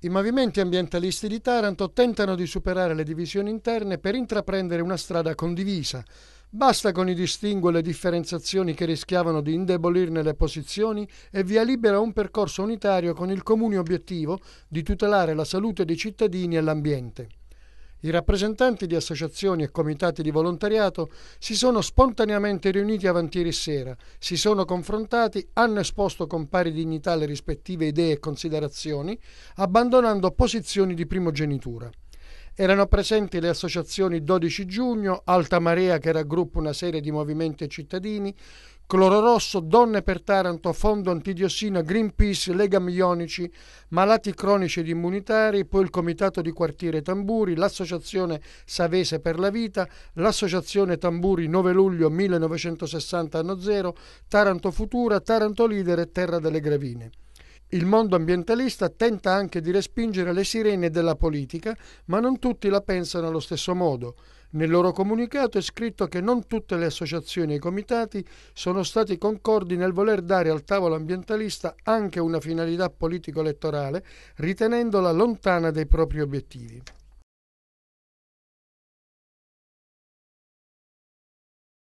I movimenti ambientalisti di Taranto tentano di superare le divisioni interne per intraprendere una strada condivisa. Basta con i distinguo e le differenziazioni che rischiavano di indebolirne le posizioni e via libera un percorso unitario con il comune obiettivo di tutelare la salute dei cittadini e l'ambiente. I rappresentanti di associazioni e comitati di volontariato si sono spontaneamente riuniti avanti ieri sera, si sono confrontati, hanno esposto con pari dignità le rispettive idee e considerazioni, abbandonando posizioni di primogenitura. Erano presenti le associazioni 12 giugno, Alta Marea che raggruppa una serie di movimenti e cittadini, Cloro Rosso, Donne per Taranto, Fondo Antidiossina, Greenpeace, Lega Milionici, Malati Cronici ed Immunitari, poi il Comitato di Quartiere Tamburi, l'Associazione Savese per la Vita, l'Associazione Tamburi 9 luglio 1960 anno zero, Taranto Futura, Taranto Leader e Terra delle Gravine. Il mondo ambientalista tenta anche di respingere le sirene della politica, ma non tutti la pensano allo stesso modo. Nel loro comunicato è scritto che non tutte le associazioni e i comitati sono stati concordi nel voler dare al tavolo ambientalista anche una finalità politico-elettorale, ritenendola lontana dai propri obiettivi.